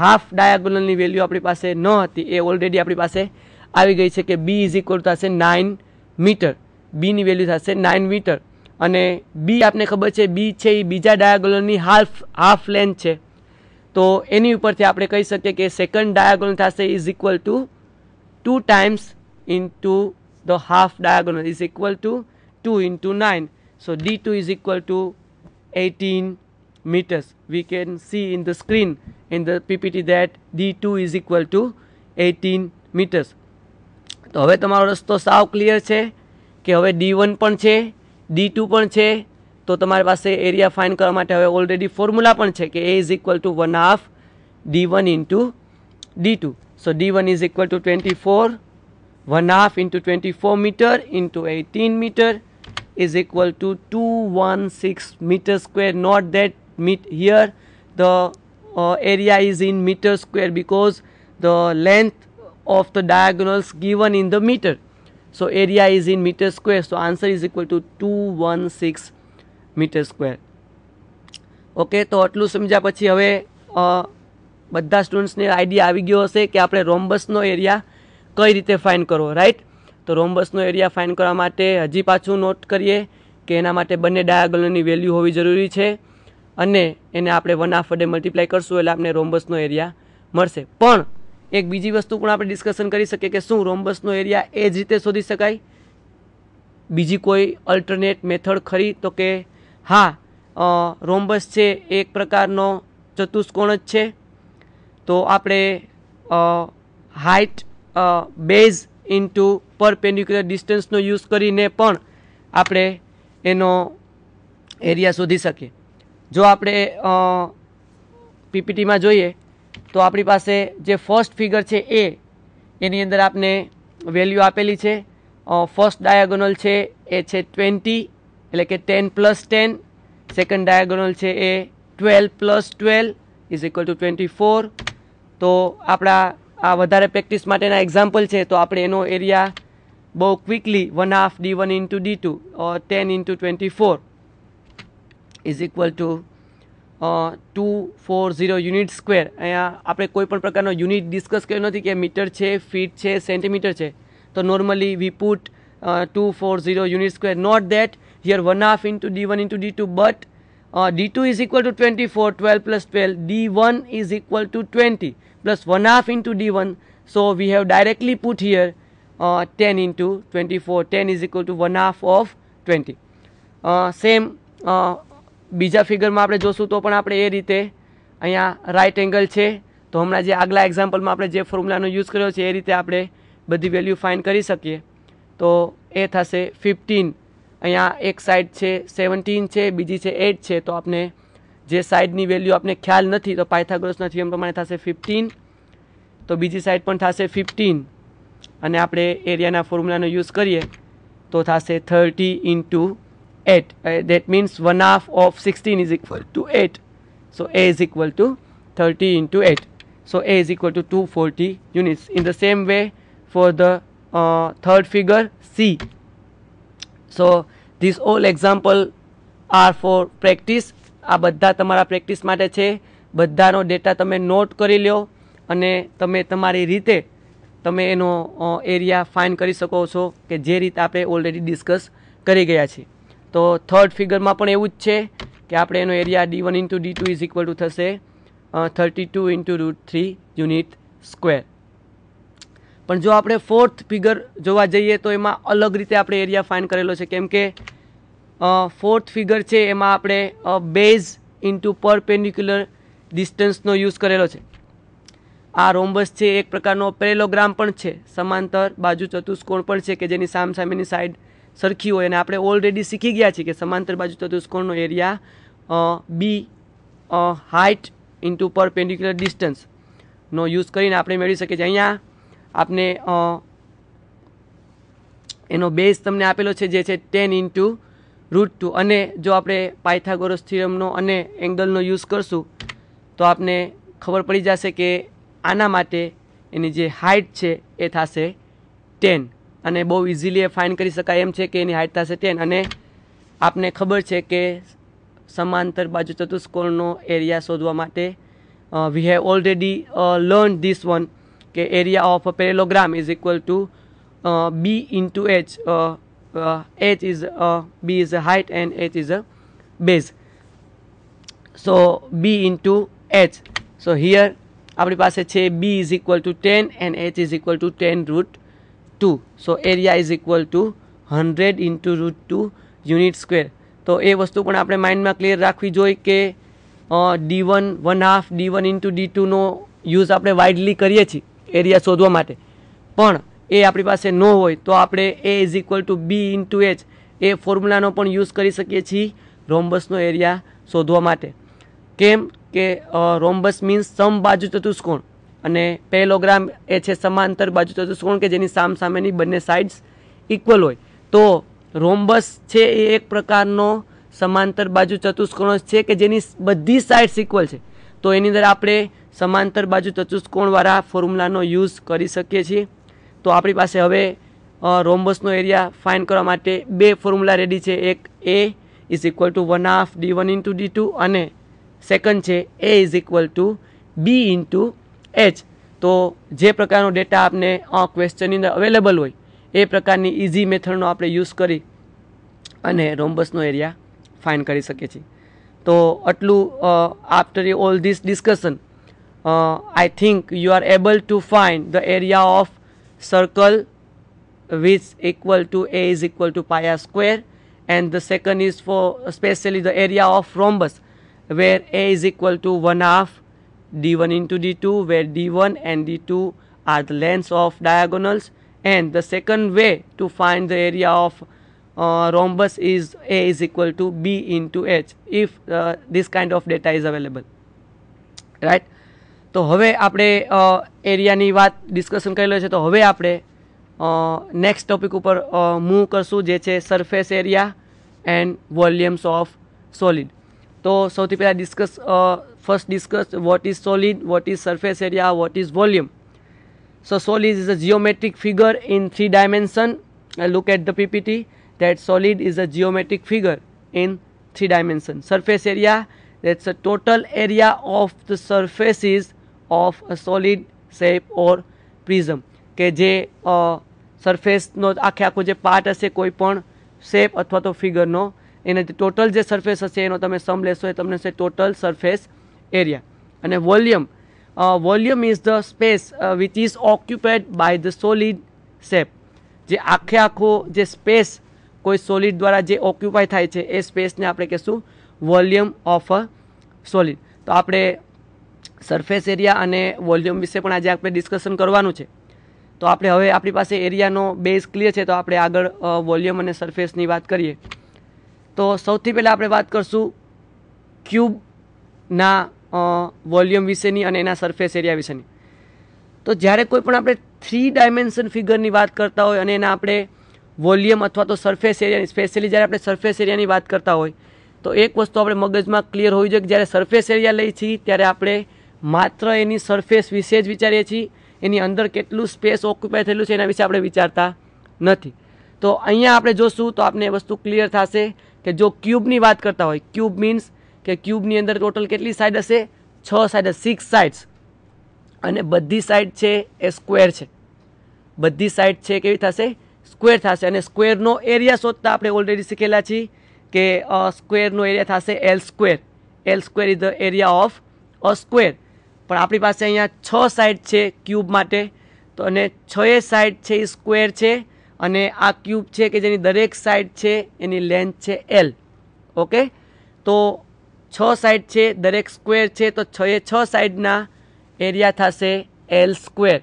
Half ડાયાગોનલની value આપણી પાસે ન હતી એ ઓલરેડી આપણી પાસે આવી ગઈ છે કે બી ઇઝ ઇક્વલ થશે નાઇન મીટર બીની વેલ્યુ થશે નાઇન મીટર અને બી આપને ખબર છે બી છે એ બીજા ડાયાગોનલની હાફ હાફ લેન્થ છે તો એની ઉપરથી આપણે કહી શકીએ કે સેકન્ડ ડાયાગોનલ થશે is equal to two times into the half diagonal is equal to two into nine so D two is equal to eighteen metres we can see in the screen in the PPT that D2 is equal to 18 meters. So, we have to clear that D1 is છે D2 is So, we have to area find karamate, hove, already formula છે કે A is equal to 1 half D1 into D2. So, D1 is equal to 24, 1 half into 24 meter into 18 meter is equal to 216 meter square. Not that meet here the uh, area is in meter square because the length of the diagonals given in the meter. So area is in meter square. So answer is equal to 216 metre square okay તો આટલું સમજ્યા પછી હવે બધા સ્ટુડન્ટ્સને idea આવી ગયો હશે કે આપણે રોમ્બસનો એરિયા કઈ રીતે ફાઇન કરવો રાઈટ તો રોમ્બસનો એરિયા ફાઇન કરવા માટે હજી પાછું નોટ કરીએ કે એના માટે બંને ડાયાગોનલની વેલ્યુ હોવી જરૂરી છે અને એને આપણે વન હાફ વડે મલ્ટીપ્લાય કરશું એટલે આપણે રોમ્બસનો એરિયા મળશે પણ એક બીજી વસ્તુ પણ આપણે ડિસ્કશન કરી શકીએ કે શું રોમ્બસનો એરિયા એ જ રીતે શોધી શકાય બીજી કોઈ અલ્ટરનેટ મેથડ ખરી તો કે હા રોમ્બસ છે એક પ્રકારનો ચતુષ્કોણ જ છે તો આપણે હાઇટ બેઝ ઇન્ટુ પરપેન્ડિક્યુલર ડિસ્ટન્સનો યુઝ કરીને પણ આપણે એનો એરિયા શોધી શકીએ જો આપણે પીપીટીમાં જોઈએ તો આપણી પાસે જે ફર્સ્ટ ફિગર છે એ એની અંદર આપને વેલ્યુ આપેલી છે ફર્સ્ટ ડાયાગોનલ છે એ છે ટ્વેન્ટી એટલે કે ten plus ten second diagonal છે એ twelve plus twelve is equal to twenty four તો આપણા આ વધારે પ્રેક્ટિસ માટેના એક્ઝામ્પલ છે તો આપણે એનો એરિયા બહુ quickly one half D one into D two ten into twenty four is equal to two four zero unit square અહીંયા આપણે કોઈ પણ પ્રકારનો યુનિટ ડિસ્કસ કર્યો નથી કે મીટર છે ફીટ છે સેન્ટીમીટર છે તો normally we put two four zero unit square note that here one half into D one into D two but D two is equal to twenty four twelve plus twelve D one is equal to twenty plus one half into D one so we have directly put here ten into twenty four ten is equal to one half of twenty same બીજા ફિગરમાં આપણે જોશું તો પણ આપણે એ રીતે અહીંયા right angle છે તો હમણાં જે આગલા એક્ઝામ્પલમાં આપણે જે ફોર્મ્યુલાનો યુઝ કર્યો છે એ રીતે આપણે બધી વેલ્યુ ફાઇન કરી શકીએ તો એ થશે ફિફ્ટીન અહીંયા એક સાઈડ છે સેવન્ટીન છે બીજી છે એટ છે તો આપણે જે સાઈડની વેલ્યુ આપણે ખ્યાલ નથી તો પાયથાગ્રોસ નથી એમ પ્રમાણે થશે ફિફ્ટીન તો બીજી સાઈડ પણ થશે ફિફ્ટીન અને આપણે એરિયાના ફોર્મ્યુલાનો યુઝ કરીએ તો થશે thirty into 8 uh, that means 1 half of 16 is equal to 8 so a is equal to 30 into 8 so a is equal to 240 units in the same way for the uh, third figure c so these all example are for practice આ બધા તમારા practice માટે છે બધાનો data તમે not કરી લો અને તમે તમારી રીતે તમે એનો એરિયા ફાઇન કરી શકો છો કે જે રીતે આપણે ઓલરેડી ડિસ્કસ કરી ગયા છીએ તો થર્ડ ફિગરમાં પણ એવું જ છે કે આપણે એનો area D one into D two is equal to થશે thirty two into root three unit square પણ જો આપણે ફોર્થ ફિગર જોવા જઈએ તો એમાં અલગ રીતે આપણે એરિયા ફાઇન કરેલો છે કેમ કે ફોર્થ ફિગર છે એમાં આપણે બેઝ ઇન્ટુ પરપેન્ડિક્યુલર ડિસ્ટન્સનો યુઝ કરેલો છે આ રોમ્બસ છે એક પ્રકારનો પેરેલોગ્રામ પણ છે સમાંતર બાજુ ચતુષ્કોણ પણ છે કે જેની સામસામેની સાઈડ સરખી હોય અને આપણે ઓલરેડી શીખી ગયા છીએ કે સમાંતર બાજુ ચતુષ્કોણનો area B height into perpendicular ડિસ્ટન્સનો યુઝ કરીને આપણે મેળવી શકીએ છીએ અહીંયા આપને એનો બેઝ તમને આપેલો છે જે છે ટેન ઇન્ટુ રૂટ ટુ અને જો આપણે પાયથાગોરસ થિયમનો અને એંગલનો યુઝ કરશું તો આપને ખબર પડી જશે કે આના માટે એની જે હાઇટ છે એ થશે ટેન અને બહુ ઇઝીલી એ ફાઇન કરી શકાય એમ છે કે એની હાઇટ થશે ટેન અને આપને ખબર છે કે સમાંતર બાજુ ચતુષ્કોણનો એરિયા શોધવા માટે we have already learn this one કે area of parallelogram is equal to B into H H is B is a height and H is a base so B into H so here આપણી પાસે છે B is equal to ten and H is equal to ten root two so area is equal to hundred into root two unit square તો એ વસ્તુ પણ આપણે માઇન્ડમાં clear રાખવી જોઈએ કે D one one half D one into D ટુનો use આપણે વાઇડલી કરીએ છીએ એરિયા શોધવા માટે પણ એ આપણી પાસે ન હોય તો આપણે A is equal to B into H એ ફોર્મ્યુલાનો પણ યુઝ કરી શકીએ છીએ રોમ્બસનો એરિયા શોધવા માટે કેમ કે રોમ્બસ મીન્સ સમ બાજુ ચતુષ્કોણ અને પેલોગ્રામ એ છે સમાંતર બાજુ ચતુષ્કોણ કે જેની સામ સામેની બંને સાઇડ્સ ઇક્વલ હોય તો રોમ્બસ છે એ એક પ્રકારનો સમાંતર બાજુ ચતુષ્કોણ છે કે જેની બધી સાઇડ્સ ઇક્વલ છે તો એની અંદર આપણે સમાંતર બાજુ ચતુષ્કોણવાળા ફોર્મ્યુલાનો યુઝ કરી શકીએ છીએ તો આપણી પાસે હવે રોમ્બસનો એરિયા ફાઇન કરવા માટે બે ફોર્મ્યુલા રેડી છે એક A is equal to one half D one into D two અને સેકન્ડ છે A is equal to B into H તો જે પ્રકારનો ડેટા આપને આ ક્વેશ્ચનની અંદર અવેલેબલ હોય એ પ્રકારની ઇઝી મેથડનો આપણે યુઝ કરી અને રોમ્બસનો એરિયા ફાઇન કરી શકીએ છીએ તો આટલું after all this discussion I think you are able to find the area of circle which equal to A is equal to pi r and the second is for specially the area of rhombus where A a equal to one half d1 into d2 where d1 and d2 are the lengths of diagonals and the second way to find the area of uh, rhombus is a is equal to b into h if uh, this kind of data is available right તો હવે આપણે એરિયાની વાત discussion કરેલો છે તો હવે આપણે નેક્સ્ટ ટોપિક ઉપર મૂવ કરશું જે છે surface area and volumes of solid તો સૌથી પહેલાં discuss first discussed what is solid, what is surface area, what is volume. So solid is a geometric figure in three dimension. I look at the PPT that solid is a geometric figure in three dimension. Surface area that's a total area of the surfaces of a solid shape or prism કે જે સરફેસનો આખે આખો જે part હશે કોઈ પણ shape અથવા તો ફિગરનો એને ટોટલ જે સરફેસ હશે એનો તમે સમ લેશો એ તમને છે ટોટલ સરફેસ એરિયા અને volume volume is the space the is uh, by the solid shape જે આખે આખો જે સ્પેસ કોઈ સોલિડ દ્વારા જે ઓક્યુપાય થાય છે એ સ્પેસને આપણે કહીશું વોલ્યુમ ઓફ અ સોલિડ તો આપણે સરફેસ એરિયા અને વોલ્યુમ વિશે પણ આજે આપણે ડિસ્કશન કરવાનું છે તો આપણે હવે આપણી પાસે એરિયાનો બેઝ ક્લિયર છે તો આપણે આગળ વોલ્યુમ અને સરફેસની વાત કરીએ તો સૌથી પહેલાં આપણે વાત કરીશું ક્યુબના વોલ્યુમ વિશેની અને એના સરફેસ એરિયા વિશેની તો જ્યારે કોઈ પણ આપણે થ્રી ડાયમેન્શન ફિગરની વાત કરતા હોય અને એના આપણે વોલ્યુમ અથવા તો સરફેસ એરિયાની સ્પેશિયલી જ્યારે આપણે સરફેસ એરિયાની વાત કરતા હોય તો એક વસ્તુ આપણે મગજમાં ક્લિયર હોવી જોઈએ કે જ્યારે સરફેસ એરિયા લઈએ છીએ ત્યારે આપણે માત્ર એની સરફેસ વિશે જ વિચારીએ છીએ એની અંદર કેટલું સ્પેસ ઓક્યુપાય થયેલું છે એના વિશે આપણે વિચારતા નથી તો અહીંયા આપણે જોશું તો આપને વસ્તુ ક્લિયર થશે કે જો ક્યુબની વાત કરતા હોય ક્યુબ મીન્સ કે ક્યુબની અંદર ટોટલ કેટલી સાઇડ હશે છ સાઇડ સિક્સ સાઇડ્સ અને બધી સાઇડ છે એ સ્ક્વેર છે બધી સાઇડ છે કેવી થશે સ્ક્વેર થશે અને સ્ક્વેરનો એરિયા શોધતા આપણે ઓલરેડી શીખેલા છીએ કે સ્ક્વેરનો એરિયા થશે L square L square is the area of a square પણ આપણી પાસે અહીંયા છ સાઇડ છે ક્યુબ માટે તો અને છ એ સાઇડ છે એ સ્ક્વેર છે અને આ ક્યુબ છે કે જેની દરેક સાઇડ છે એની લેન્થ છે એલ ઓકે તો છ સાઈડ છે દરેક સ્ક્વેર છે તો છ એ છ સાઈડના એરિયા થશે L square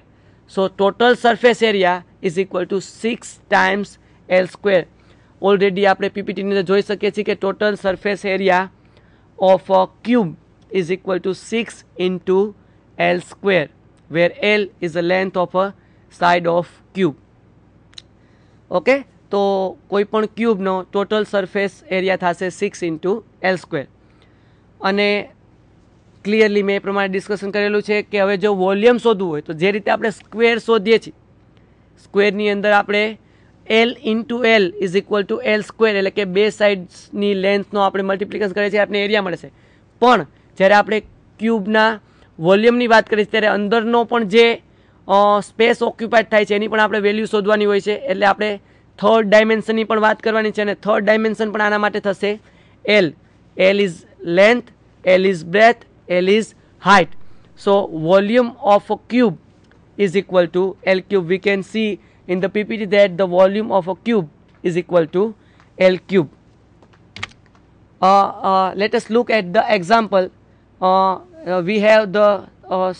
so total surface area is equal to six times L square already આપણે પીપીટીની અંદર જોઈ શકીએ છીએ કે total surface area of a cube is equal to six into L square where L is a length of a side of cube okay તો કોઈ પણ ક્યુબનો ટોટલ સરફેસ એરિયા થશે સિક્સ ઇન્ટુ એલ સ્ક્વેર અને clearly મેં એ પ્રમાણે discussion કરેલું છે કે હવે જો વોલ્યુમ શોધવું હોય તો જે રીતે આપણે સ્ક્વેર શોધીએ છીએ સ્ક્વેરની અંદર આપણે L into L is equal to L square એટલે કે બે સાઇડ્સની લેન્થનો આપણે મલ્ટિપ્લિકેશન કરીએ છીએ આપણે એરિયા મળશે પણ જ્યારે આપણે ક્યુબના વોલ્યુમની વાત કરીએ ત્યારે અંદરનો પણ જે સ્પેસ ઓક્યુપાઇડ થાય છે એની પણ આપણે વેલ્યુ શોધવાની હોય છે એટલે આપણે થર્ડ ડાયમેન્શનની પણ વાત કરવાની છે અને થર્ડ ડાયમેન્શન પણ આના માટે થશે L L is length, L is breadth, L is height. So volume of a cube is equal to L cube. We can see in the PPT that the volume of a cube is equal to L cube. Uh, uh, let us look at the example. Uh, uh we have the uh,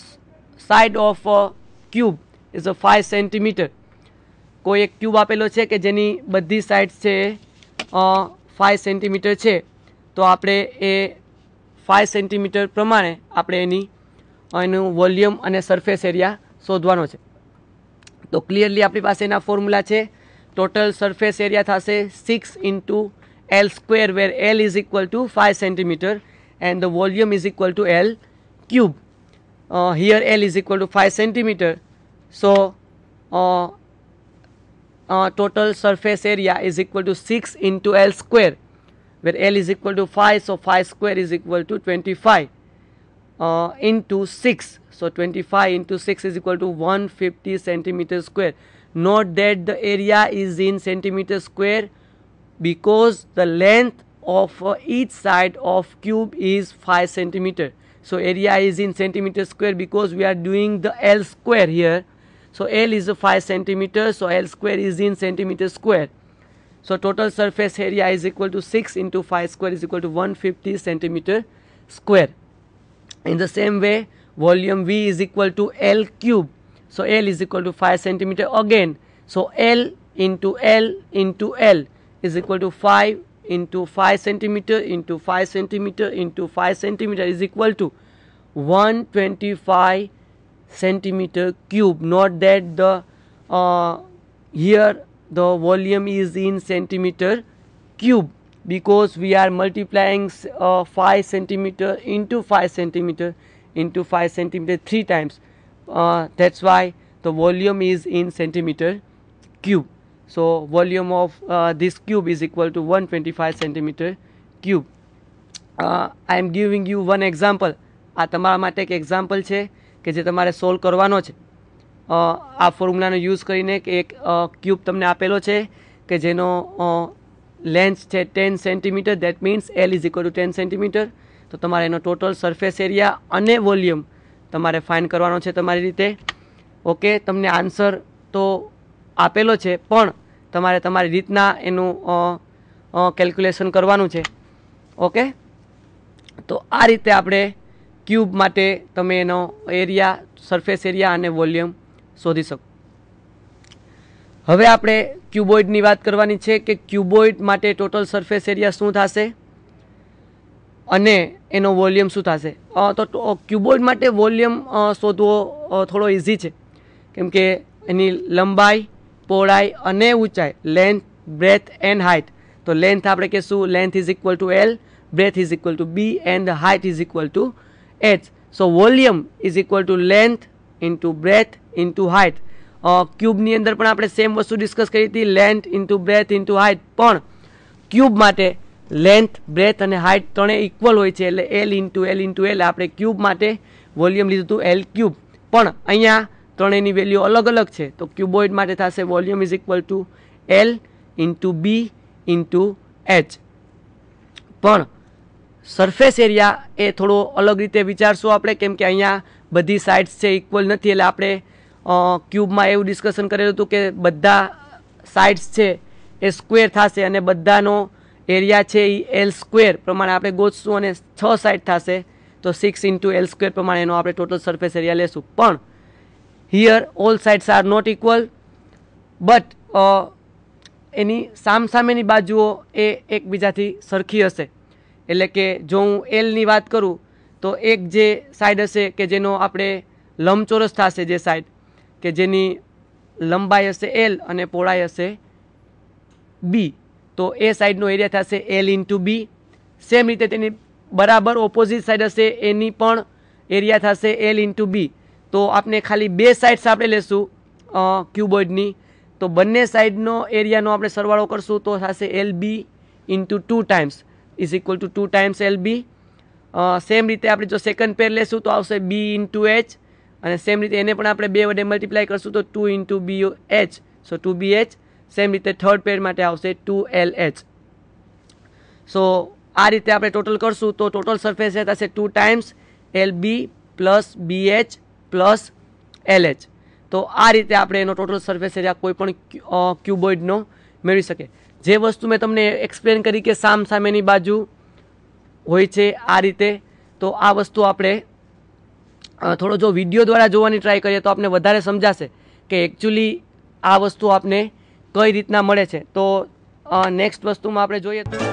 side of a cube is a 5 centimeter. કોઈ cube cube આપેલો છે કે જેની બધી side છે 5 centimeter છે તો આપણે એ ફાઇવ સેન્ટીમીટર પ્રમાણે આપણે એની એનું વોલ્યુમ અને સરફેસ એરિયા શોધવાનો છે તો ક્લિયરલી આપણી પાસે એના ફોર્મ્યુલા છે ટોટલ સરફેસ એરિયા થશે six into L square where L is equal to five centimetre and the volume is equal to L cube here L is equal to five centimetre so total surface area is equal to 6 into L square where L is equal to 5 so 5 square is equal to 25 uh, into 6 so 25 into 6 is equal to 150 centimeter square note that the area is in centimeter square because the length of uh, each side of cube is 5 centimeter so area is in centimeter square because we are doing the L square here so L is a 5 centimeter so L square is in centimeter square so total surface area is equal to 6 into 5 square is equal to 150 centimeter square. In the same way, volume V is equal to L cube. So L is equal to 5 centimeter again. So L into L into L is equal to 5 into 5 centimeter into 5 centimeter into 5 centimeter is equal to 125 centimeter cube. Not that the uh, here the volume is in centimeter cube because we are multiplying uh, 5 centimeter into 5 centimeter into 5 centimeter 3 times uh, that's why the volume is in centimeter cube so volume of uh, this cube is equal to 125 centimeter cube uh, I am giving you one example આ તમારા માટે એક example છે કે જે તમારે solve કરવાનો છે આ ફોર્મ્યુલાનો યુઝ કરીને એક ક્યુબ તમને આપેલો છે કે જેનો લેન્થ છે ten centimetre that means L is equal to ten centimetre તો તમારે એનો ટોટલ સરફેસ એરિયા અને વોલ્યુમ તમારે ફાઇન કરવાનો છે તમારી રીતે ઓકે તમને આન્સર તો આપેલો છે પણ તમારે તમારી રીતના એનું કેલ્ક્યુલેશન કરવાનું છે ઓકે તો આ રીતે આપણે ક્યુબ માટે તમે એનો એરિયા સરફેસ એરિયા અને વોલ્યુમ શોધી શકો હવે આપણે ક્યુબોઇડની વાત કરવાની છે કે ક્યુબોઇડ માટે ટોટલ સરફેસ એરિયા શું થશે અને એનો વોલ્યુમ શું થશે તો ક્યુબોઇડ માટે વોલ્યુમ શોધવો થોડો ઇઝી છે કેમકે એની લંબાઈ પહોળાઈ અને ઊંચાઈ લેન્થ બ્રેથ એન્ડ હાઇટ તો લેન્થ આપણે કહેશું length is equal to L breadth is equal to B and height is equal to H so volume is equal to length into breadth into height ક્યુબની અંદર પણ આપણે same વસ્તુ discuss કરી હતી length into breadth into height પણ cube માટે length breadth અને હાઇટ ત્રણે ઇક્વલ હોય છે એટલે L into L into L આપણે ક્યુબ માટે વોલ્યુમ લીધું હતું એલ ક્યુબ પણ અહીંયા ત્રણેયની વેલ્યુ અલગ અલગ છે તો ક્યુબોઇડ માટે થશે volume is equal to L into B into H પણ સરફેસ એરિયા એ થોડો અલગ રીતે વિચારશું આપણે કેમ કે અહીંયા બધી સાઇડ્સ છે ઇક્વલ નથી એટલે આપણે ક્યુબમાં એવું ડિસ્કશન કરેલું હતું કે બધા સાઇડ્સ છે એ સ્ક્વેર થશે અને બધાનો એરિયા છે એ એલ સ્ક્વેર પ્રમાણે આપણે ગોતશું અને છ સાઇડ થશે તો સિક્સ ઇન્ટુ એલ સ્ક્વેર પ્રમાણે એનો આપણે ટોટલ સરફેસ એરિયા લેશું પણ here all sides are not equal but એની સામસામેની બાજુઓ એ એકબીજાથી સરખી હશે એટલે કે જો હું એલની વાત કરું તો એક જે સાઈડ હશે કે જેનો આપણે લંબચોરસ થશે જે સાઈડ કે જેની લંબાઈ હશે એલ અને પહોળાઈ હશે બી તો એ સાઈડનો એરિયા થશે એલ ઇન્ટુ બી સેમ રીતે તેની બરાબર ઓપોઝિટ સાઈડ હશે એની પણ એરિયા થશે એલ ઇન્ટુ બી તો આપણે ખાલી બે સાઇડ્સ આપણે લેશું ક્યુબોઇડની તો બંને સાઈડનો એરિયાનો આપણે સરવાળો કરશું તો થશે L B into two times is equal to two times L B same રીતે આપણે જો સેકન્ડ પેર લેશું તો આવશે બી ઇન્ટુ એચ અને સેમ રીતે એને પણ આપણે બે વડે મલ્ટીપ્લાય કરશું તો two into B H so two B H same રીતે થર્ડ પેડ માટે આવશે ટુ એલ એચ સો આ રીતે આપણે ટોટલ કરશું તો ટોટલ સરફેસ થશે two times L B plus B H plus L H તો આ રીતે આપણે એનો ટોટલ સરફેસ એરિયા કોઈ પણ ક્યુબોઇડનો મેળવી શકે જે વસ્તુ મેં તમને એક્સપ્લેન કરી કે સામ સામેની બાજુ હોય છે આ રીતે તો આ વસ્તુ આપણે થોડો જો વિડીયો દ્વારા જોવાની ટ્રાય કરીએ તો આપને વધારે સમજાશે કે એકચ્યુઅલી આ વસ્તુ આપને કઈ રીતના મળે છે તો નેક્સ્ટ વસ્તુમાં આપણે જોઈએ તો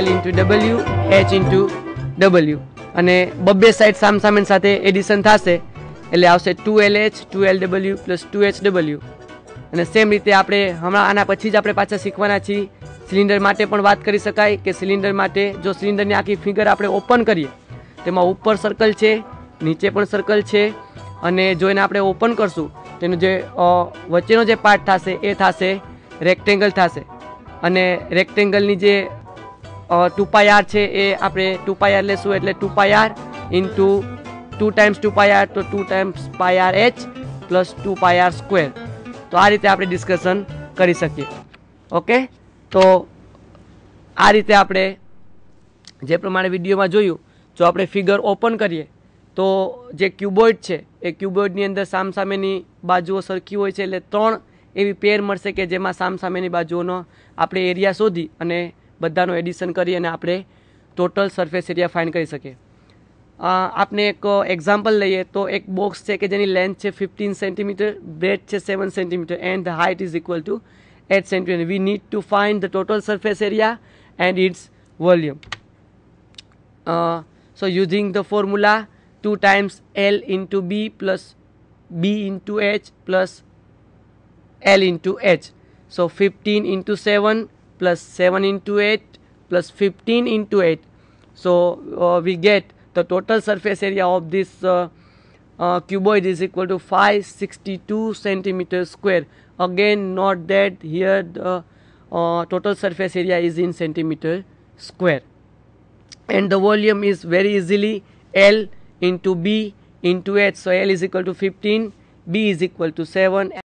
L into W H into W અને બબ્બે સાઇડ સામસામે સાથે એડિશન થશે એટલે આવશે two L H two L W plus two H W અને સેમ રીતે આપણે હમણાં આના પછી જ આપણે પાછા શીખવાના છીએ સિલિન્ડર માટે પણ વાત કરી શકાય કે સિલિન્ડર માટે જો સિલિન્ડરની આખી ફિગર આપણે ઓપન કરીએ તેમાં ઉપર સર્કલ છે નીચે પણ સર્કલ છે અને જો એને આપણે ઓપન કરશું તેનું જે વચ્ચેનો જે પાર્ટ થશે એ થશે રેક્ટેંગલ થશે અને રેક્ટેંગલની જે ટુ પાયાર છે એ આપણે ટુ પાયાર લેશું એટલે two pi r into two times two pi r તો two times pi r H plus two pi r square તો આ રીતે આપણે ડિસ્કશન કરી શકીએ ઓકે તો આ રીતે આપણે જે પ્રમાણે વિડીયોમાં જોયું જો આપણે ફિગર ઓપન કરીએ તો જે ક્યુબોઇડ છે એ ક્યુબોઇડની અંદર સામસામેની બાજુઓ સરખી હોય છે એટલે ત્રણ એવી પેર મળશે કે જેમાં સામસામેની બાજુઓનો આપણે એરિયા શોધી અને બધાનો એડિશન કરી અને આપણે ટોટલ સરફેસ એરિયા ફાઇન કરી શકીએ આપણે એક એક્ઝામ્પલ લઈએ તો એક બોક્સ છે કે જેની લેન્થ છે ફિફ્ટીન સેન્ટીમીટર બ્રેથ છે seven centimetre and the height is equal to eight centimetre we need to find the total surface area and its volume so using the formula 2 times L into B plus B into H plus L into H. So 15 into 7 plus 7 into 8 plus 15 into 8. So uh, we get the total surface area of this uh, uh, cuboid is equal to 562 centimeter square again not that here the uh, total surface area is in centimeter square and the volume is very easily L into B into H so L is equal to 15 B is equal to 7